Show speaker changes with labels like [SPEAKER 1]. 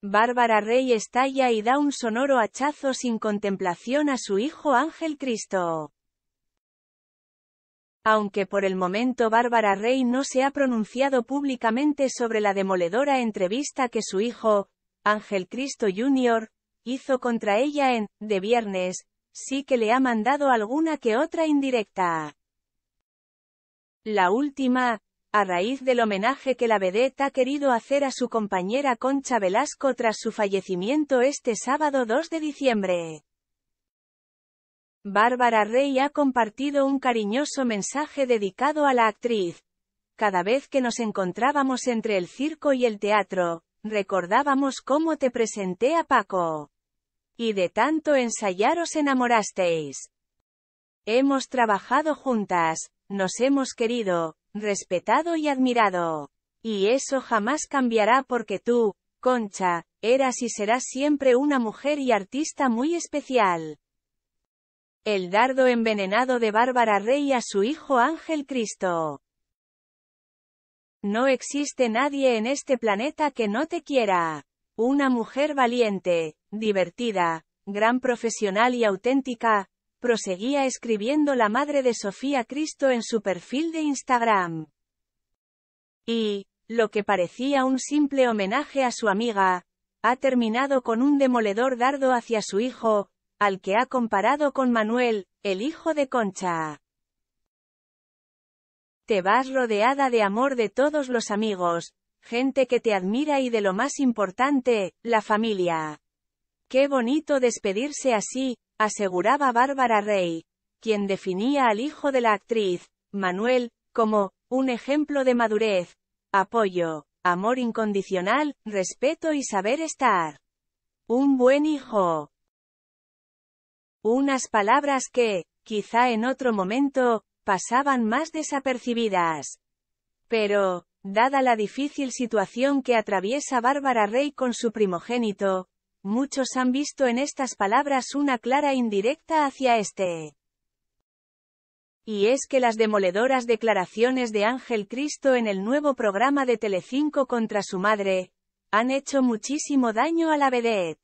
[SPEAKER 1] Bárbara Rey estalla y da un sonoro hachazo sin contemplación a su hijo Ángel Cristo. Aunque por el momento Bárbara Rey no se ha pronunciado públicamente sobre la demoledora entrevista que su hijo, Ángel Cristo Jr., hizo contra ella en, de viernes, sí que le ha mandado alguna que otra indirecta. La última, a raíz del homenaje que la vedette ha querido hacer a su compañera Concha Velasco tras su fallecimiento este sábado 2 de diciembre. Bárbara Rey ha compartido un cariñoso mensaje dedicado a la actriz. Cada vez que nos encontrábamos entre el circo y el teatro, recordábamos cómo te presenté a Paco. Y de tanto ensayar os enamorasteis. Hemos trabajado juntas, nos hemos querido, respetado y admirado. Y eso jamás cambiará porque tú, Concha, eras y serás siempre una mujer y artista muy especial. El dardo envenenado de Bárbara Rey a su hijo Ángel Cristo. No existe nadie en este planeta que no te quiera. Una mujer valiente, divertida, gran profesional y auténtica, proseguía escribiendo la madre de Sofía Cristo en su perfil de Instagram. Y, lo que parecía un simple homenaje a su amiga, ha terminado con un demoledor dardo hacia su hijo, al que ha comparado con Manuel, el hijo de Concha. Te vas rodeada de amor de todos los amigos, gente que te admira y de lo más importante, la familia. Qué bonito despedirse así, aseguraba Bárbara Rey, quien definía al hijo de la actriz, Manuel, como, un ejemplo de madurez, apoyo, amor incondicional, respeto y saber estar. Un buen hijo. Unas palabras que, quizá en otro momento, pasaban más desapercibidas. Pero, dada la difícil situación que atraviesa Bárbara Rey con su primogénito, Muchos han visto en estas palabras una clara indirecta hacia este. Y es que las demoledoras declaraciones de Ángel Cristo en el nuevo programa de Telecinco contra su madre, han hecho muchísimo daño a la vedette.